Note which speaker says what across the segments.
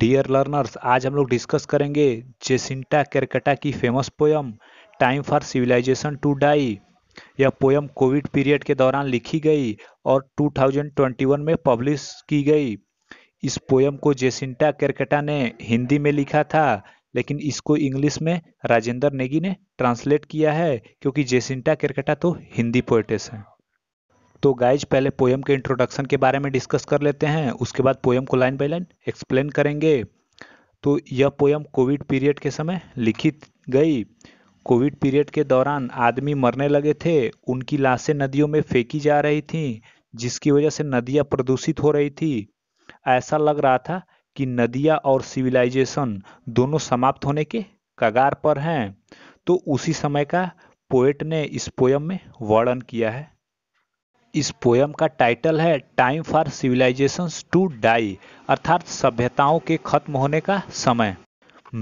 Speaker 1: dear learners आज हम लोग डिस्कस करेंगे जेसिंटा कैरकटा की famous poem time for civilization to die यह पोयम कोविड पीरियड के दौरान लिखी गई और 2021 में पब्लिश की गई इस पोयम को जेसिंटा कैरकटा ने हिंदी में लिखा था लेकिन इसको इंग्लिश में राजेंद्र नेगी ने ट्रांसलेट किया है क्योंकि जेसिंटा कैरकटा तो हिंदी पोएटिस हैं तो गाइज पहले पोयम के इंट्रोडक्शन के बारे में डिस्कस कर लेते हैं उसके बाद पोयम को लाइन बाई लाइन एक्सप्लेन करेंगे तो यह पोयम कोविड पीरियड के समय लिखी गई कोविड पीरियड के दौरान आदमी मरने लगे थे उनकी लाशें नदियों में फेंकी जा रही थी जिसकी वजह से नदियाँ प्रदूषित हो रही थी ऐसा लग रहा था कि नदियाँ और सिविलाइजेशन दोनों समाप्त होने के कगार पर हैं तो उसी समय का पोएट ने इस पोयम में वर्णन किया है इस पोयम का टाइटल है time for civilization to die अर्थात सभ्यताओं के खत्म होने का समय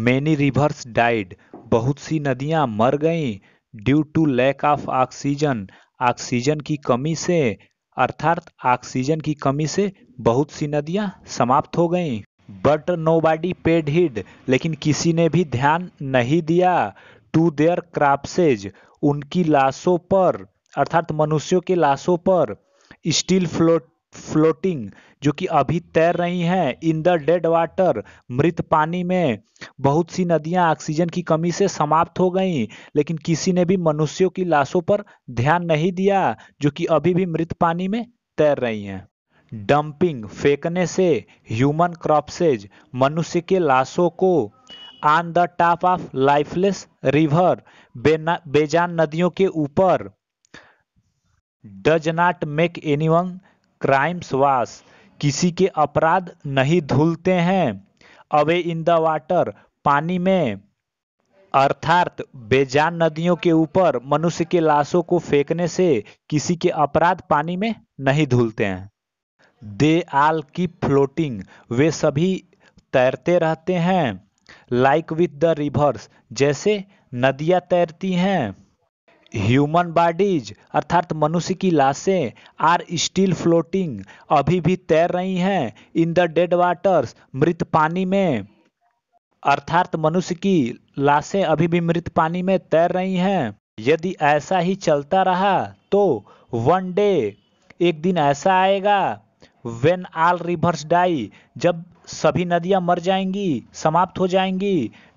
Speaker 1: मैनी रिवर्स डाइड बहुत सी नदियां मर गईं due to lack of oxygen oxygen की कमी से अर्थात ऑक्सीजन की कमी से बहुत सी नदियां समाप्त हो गईं but nobody paid heed लेकिन किसी ने भी ध्यान नहीं दिया टू देयर क्राप्सेज उनकी लाशों पर अर्थात मनुष्यों के लाशों पर स्टील फ्लोट फ्लोटिंग जो कि अभी तैर रही हैं इन द डेड वाटर मृत पानी में बहुत सी नदियां ऑक्सीजन की कमी से समाप्त हो गई लेकिन किसी ने भी मनुष्यों की लाशों पर ध्यान नहीं दिया जो कि अभी भी मृत पानी में तैर रही हैं डंपिंग फेंकने से ह्यूमन क्रॉपसेज मनुष्य के लाशों को on the top of lifeless river बेजान नदियों के ऊपर does not make any one crimes wash किसी के अपराध नहीं धुलते हैं अवे इन द वाटर पानी में अर्थात बेजान नदियों के ऊपर मनुष्य के लाशों को फेंकने से किसी के अपराध पानी में नहीं धुलते हैं दे आल की फ्लोटिंग वे सभी तैरते रहते हैं लाइक विथ द रिवर्स जैसे नदियां तैरती हैं ह्यूमन बॉडीज अर्थात मनुष्य की लाशें आर स्टिल फ्लोटिंग अभी भी तैर रही हैं इन द डेड वाटर्स मृत पानी में अर्थात मनुष्य की लाशें अभी भी मृत पानी में तैर रही हैं यदि ऐसा ही चलता रहा तो वन डे एक दिन ऐसा आएगा वेन आल रिवर्स डाई जब सभी नदियां मर जाएंगी समाप्त हो जाएंगी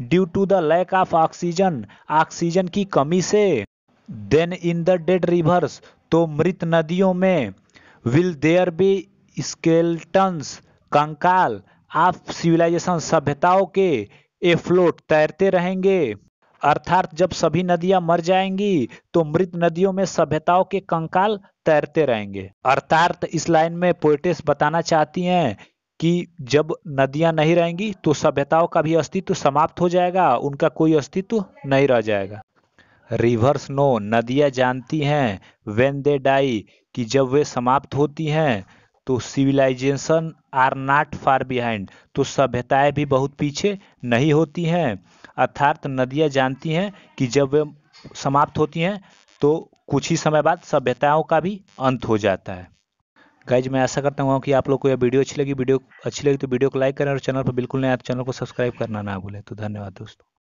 Speaker 1: due to the lack of oxygen oxygen की कमी से then in the dead rivers तो मृत नदियों में विल देयर बी स्केल्टन्स कंकाल आप सिविलाइजेशन सभ्यताओं के एफ्लोट तैरते रहेंगे अर्थात जब सभी नदियां मर जाएंगी तो मृत नदियों में सभ्यताओं के कंकाल तैरते रहेंगे अर्थात इस लाइन में पोइटेस बताना चाहती हैं कि जब नदियां नहीं रहेंगी तो सभ्यताओं का भी अस्तित्व समाप्त हो जाएगा उनका कोई अस्तित्व नहीं रह जाएगा रिवर्स नो नदियाँ जानती हैं वेन दे डाई कि जब वे समाप्त होती हैं तो civilization are not far behind तो सभ्यताएं भी बहुत पीछे नहीं होती हैं अर्थात नदियाँ जानती हैं कि जब वे समाप्त होती हैं तो कुछ ही समय बाद सभ्यताओं का भी अंत हो जाता है गाइज मैं ऐसा करता हूँ कि आप लोग को यह वीडियो अच्छी लगी वीडियो अच्छी लगी तो वीडियो को लाइक करें और चैनल पर बिल्कुल नहीं आए तो चैनल को सब्सक्राइब करना ना भूलें तो धन्यवाद दोस्तों